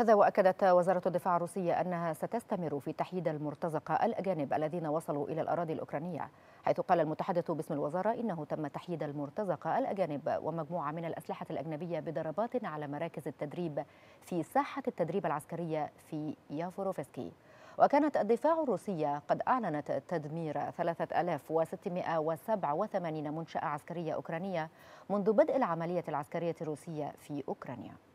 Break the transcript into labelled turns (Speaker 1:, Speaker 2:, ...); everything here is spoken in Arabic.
Speaker 1: هذا وأكدت وزارة الدفاع الروسية أنها ستستمر في تحييد المرتزقة الأجانب الذين وصلوا إلى الأراضي الأوكرانية حيث قال المتحدث باسم الوزارة إنه تم تحييد المرتزقة الأجانب ومجموعة من الأسلحة الأجنبية بضربات على مراكز التدريب في ساحة التدريب العسكرية في يافوروفسكي وكانت الدفاع الروسية قد أعلنت تدمير 3687 منشأة عسكرية أوكرانية منذ بدء العملية العسكرية الروسية في أوكرانيا